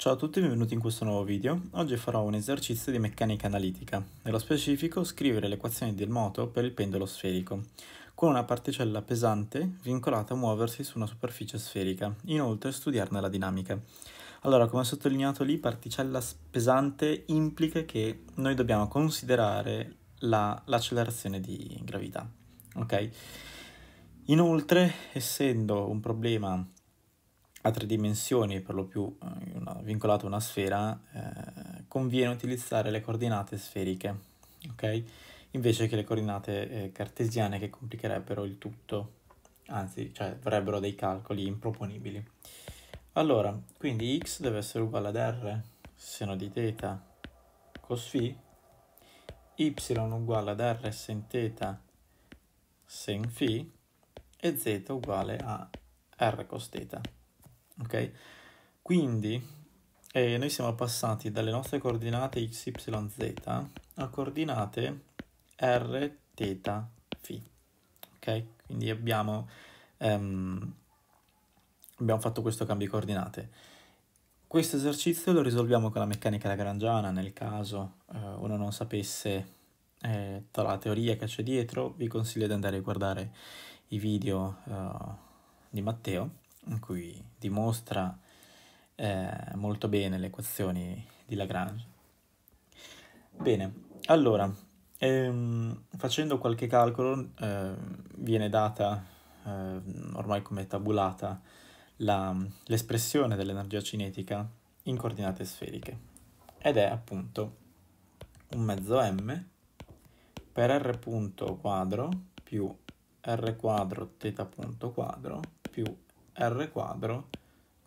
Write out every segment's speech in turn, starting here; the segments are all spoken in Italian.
Ciao a tutti e benvenuti in questo nuovo video. Oggi farò un esercizio di meccanica analitica, nello specifico scrivere le equazioni del moto per il pendolo sferico, con una particella pesante vincolata a muoversi su una superficie sferica, inoltre studiarne la dinamica. Allora, come ho sottolineato lì, particella pesante implica che noi dobbiamo considerare l'accelerazione la, di gravità, ok? Inoltre, essendo un problema a tre dimensioni, per lo più eh, una, vincolato a una sfera, eh, conviene utilizzare le coordinate sferiche, ok? Invece che le coordinate eh, cartesiane che complicherebbero il tutto, anzi, cioè avrebbero dei calcoli improponibili. Allora, quindi x deve essere uguale ad r seno di teta cos φ, y uguale ad r sen teta sen φ e z uguale a r cos teta ok? Quindi eh, noi siamo passati dalle nostre coordinate x, y, z a coordinate r, θ, φ, ok? Quindi abbiamo, ehm, abbiamo fatto questo cambio di coordinate. Questo esercizio lo risolviamo con la meccanica lagrangiana, nel caso eh, uno non sapesse eh, la teoria che c'è dietro, vi consiglio di andare a guardare i video eh, di Matteo in cui dimostra eh, molto bene le equazioni di Lagrange. Bene, allora, ehm, facendo qualche calcolo eh, viene data eh, ormai come tabulata l'espressione dell'energia cinetica in coordinate sferiche ed è appunto un mezzo m per r punto quadro più r quadro teta punto quadro più R quadro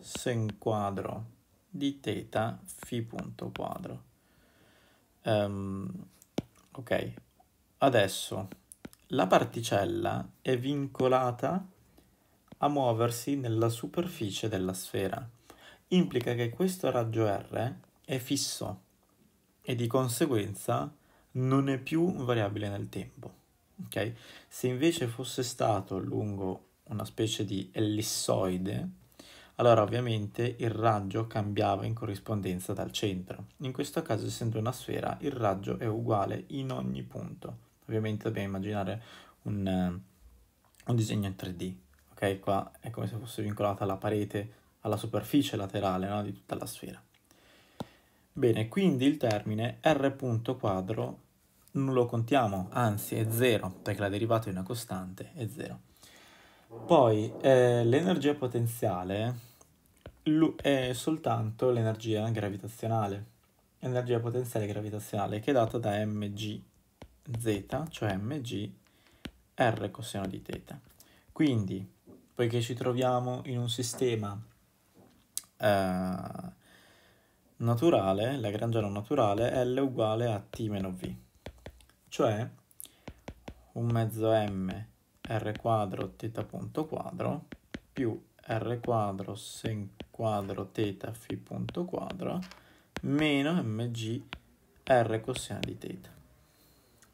sen quadro di teta fi punto quadro. Um, ok, adesso la particella è vincolata a muoversi nella superficie della sfera. Implica che questo raggio R è fisso e di conseguenza non è più variabile nel tempo. Okay? Se invece fosse stato lungo una specie di ellissoide, allora ovviamente il raggio cambiava in corrispondenza dal centro. In questo caso, essendo una sfera, il raggio è uguale in ogni punto. Ovviamente dobbiamo immaginare un, eh, un disegno in 3D, ok? Qua è come se fosse vincolata alla parete, alla superficie laterale no? di tutta la sfera. Bene, quindi il termine r punto quadro non lo contiamo, anzi è 0, perché la derivata di una costante è 0. Poi eh, l'energia potenziale è soltanto l'energia gravitazionale, energia potenziale gravitazionale che è data da mgz, cioè mg r coseno di teta. Quindi, poiché ci troviamo in un sistema eh, naturale, lagrangiano naturale, L uguale a T meno V, cioè un mezzo m r quadro teta punto quadro più r quadro sen quadro teta fi punto quadro meno mg r coseno di teta.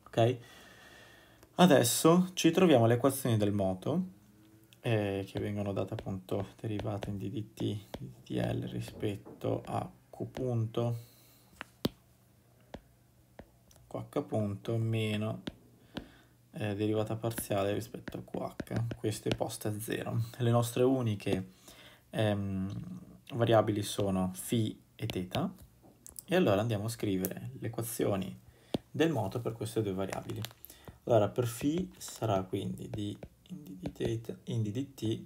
Ok? Adesso ci troviamo le equazioni del moto eh, che vengono date appunto derivate in ddt di dl rispetto a q punto qh punto meno eh, derivata parziale rispetto a qh, questo è posto a 0. Le nostre uniche ehm, variabili sono φ e θ e allora andiamo a scrivere le equazioni del moto per queste due variabili. Allora per φ sarà quindi di in di, theta, in di dt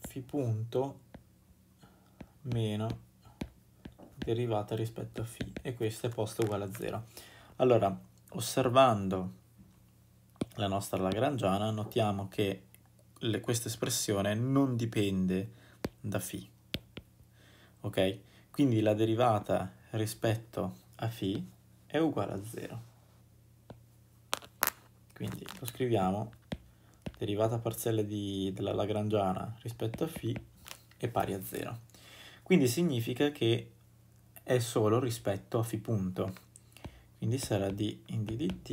φ punto meno derivata rispetto a φ e questa è posta uguale a 0. Allora osservando la nostra lagrangiana notiamo che le, questa espressione non dipende da φ. Ok? Quindi la derivata rispetto a φ è uguale a 0. Quindi lo scriviamo, derivata parziale di, della lagrangiana rispetto a φ è pari a 0. Quindi significa che è solo rispetto a φ punto, quindi sarà di in ddt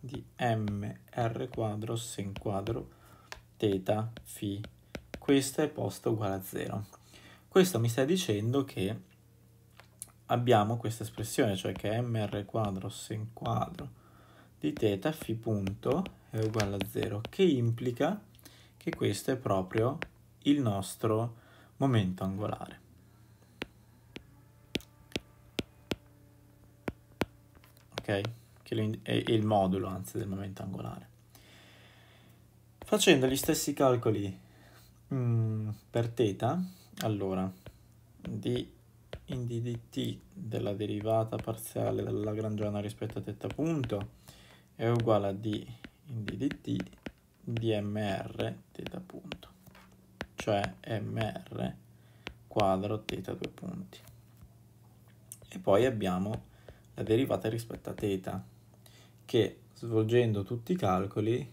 di m r quadro sen quadro teta φ questo è posto uguale a 0 questo mi sta dicendo che abbiamo questa espressione cioè che m r quadro sen quadro di teta φ punto è uguale a 0 che implica che questo è proprio il nostro momento angolare ok? Che è il modulo, anzi, del momento angolare. Facendo gli stessi calcoli mm, per θ, allora, d in dt della derivata parziale della lagrangiana rispetto a θ punto è uguale a d in ddt di mr θ punto, cioè mr quadro θ due punti. E poi abbiamo la derivata rispetto a teta, che svolgendo tutti i calcoli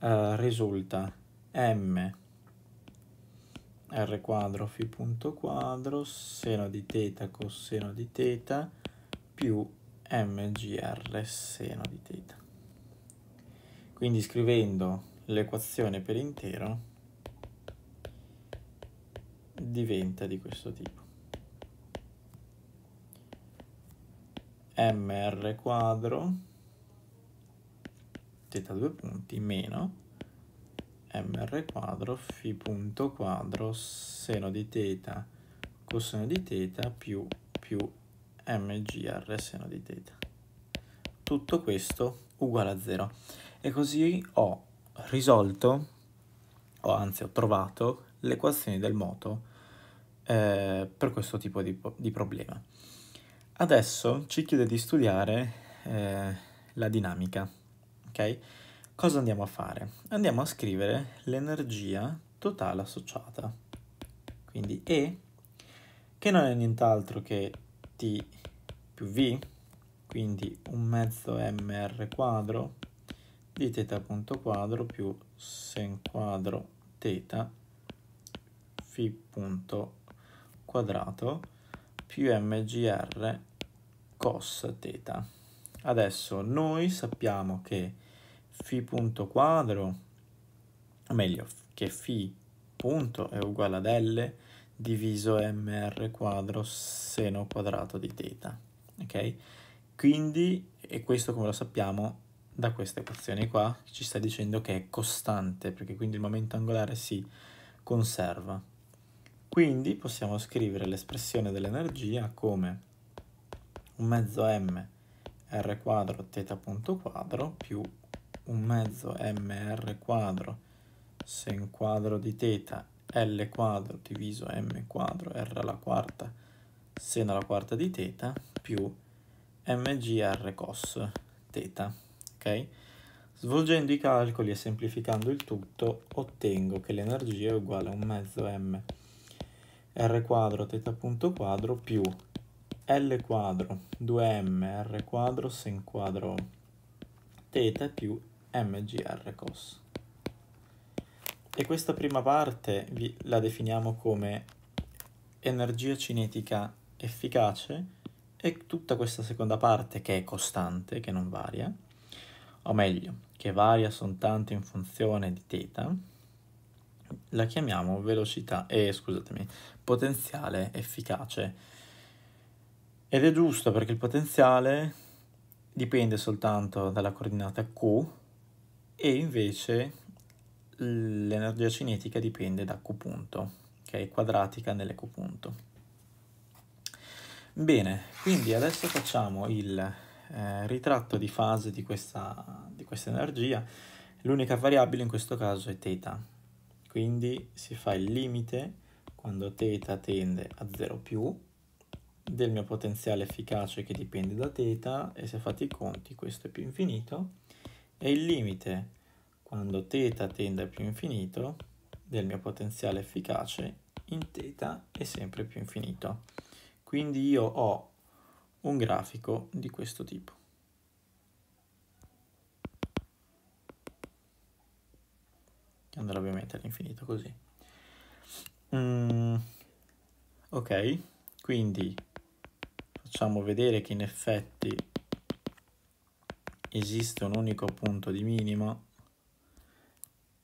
eh, risulta m r quadro fi punto quadro seno di teta coseno di teta più mgr seno di teta. Quindi scrivendo l'equazione per intero diventa di questo tipo. mr quadro teta 2 punti meno mr quadro fi punto quadro seno di teta coseno di teta più più mgr seno di teta tutto questo uguale a 0 e così ho risolto o anzi ho trovato le equazioni del moto eh, per questo tipo di, di problema Adesso ci chiede di studiare eh, la dinamica, ok? Cosa andiamo a fare? Andiamo a scrivere l'energia totale associata, quindi E, che non è nient'altro che T più V, quindi un mezzo mr quadro di teta punto quadro più sen quadro teta phi punto quadrato più mgr cos θ. Adesso noi sappiamo che φ punto quadro, o meglio, che φ punto è uguale ad L diviso mr quadro seno quadrato di teta. Ok? Quindi, e questo come lo sappiamo da questa equazione qua, ci sta dicendo che è costante, perché quindi il momento angolare si conserva. Quindi possiamo scrivere l'espressione dell'energia come un mezzo m r quadro teta punto quadro più un mezzo m r quadro sen quadro di teta l quadro diviso m quadro r alla quarta seno alla quarta di teta più mgr cos teta. Ok? Svolgendo i calcoli e semplificando il tutto, ottengo che l'energia è uguale a un mezzo m r quadro teta punto quadro più l quadro 2m R quadro sin quadro teta più mgr cos. E questa prima parte vi, la definiamo come energia cinetica efficace e tutta questa seconda parte che è costante, che non varia, o meglio, che varia soltanto in funzione di teta, la chiamiamo velocità, eh, scusatemi, potenziale efficace ed è giusto perché il potenziale dipende soltanto dalla coordinata Q e invece l'energia cinetica dipende da Q punto, che è quadratica nell'Q punto. Bene, quindi adesso facciamo il eh, ritratto di fase di questa, di questa energia. L'unica variabile in questo caso è θ, quindi si fa il limite quando θ tende a 0+, del mio potenziale efficace che dipende da teta e se fate i conti questo è più infinito e il limite quando teta tende a più infinito del mio potenziale efficace in teta è sempre più infinito. Quindi io ho un grafico di questo tipo. Che andrà ovviamente all'infinito così. Mm, ok, quindi facciamo vedere che in effetti esiste un unico punto di minimo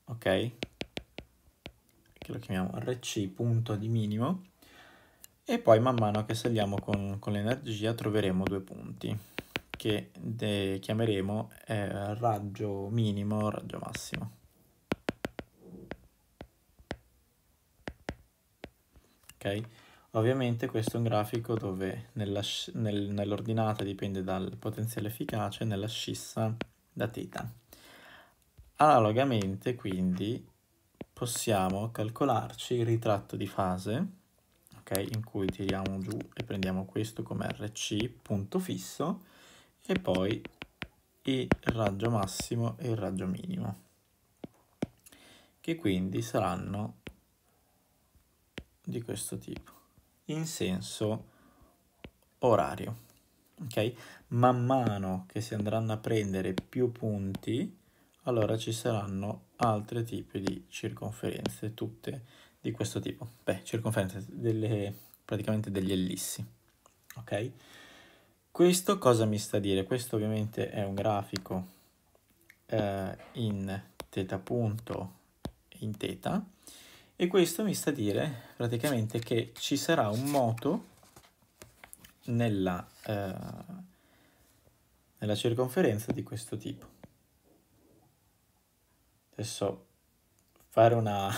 ok che lo chiamiamo rc punto di minimo e poi man mano che saliamo con, con l'energia troveremo due punti che chiameremo eh, raggio minimo raggio massimo ok Ovviamente questo è un grafico dove nella, nel, nell'ordinata dipende dal potenziale efficace, nella scissa da θ. Analogamente quindi possiamo calcolarci il ritratto di fase, okay, in cui tiriamo giù e prendiamo questo come RC, punto fisso, e poi il raggio massimo e il raggio minimo, che quindi saranno di questo tipo in senso orario. Ok? Man mano che si andranno a prendere più punti, allora ci saranno altri tipi di circonferenze, tutte di questo tipo. Beh, circonferenze delle, praticamente degli ellissi. Ok? Questo cosa mi sta a dire? Questo ovviamente è un grafico eh, in teta punto in teta e questo mi sta a dire praticamente che ci sarà un moto nella, eh, nella circonferenza di questo tipo. Adesso fare una,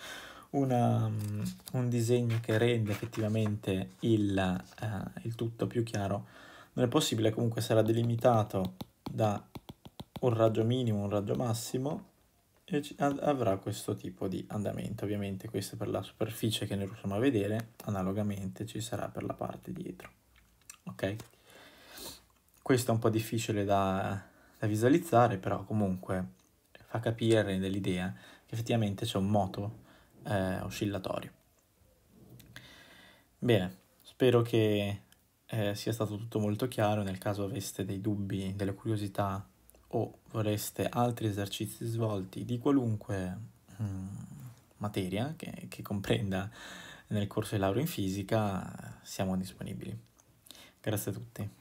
una, mm, un disegno che rende effettivamente il, eh, il tutto più chiaro non è possibile, comunque sarà delimitato da un raggio minimo, un raggio massimo avrà questo tipo di andamento. Ovviamente questa per la superficie che ne riusciamo a vedere, analogamente ci sarà per la parte dietro. Ok? Questo è un po' difficile da, da visualizzare, però comunque fa capire, rende l'idea che effettivamente c'è un moto eh, oscillatorio. Bene, spero che eh, sia stato tutto molto chiaro, nel caso aveste dei dubbi, delle curiosità o vorreste altri esercizi svolti di qualunque mh, mm, materia che, che comprenda nel corso di laurea in fisica, siamo disponibili. Grazie a tutti.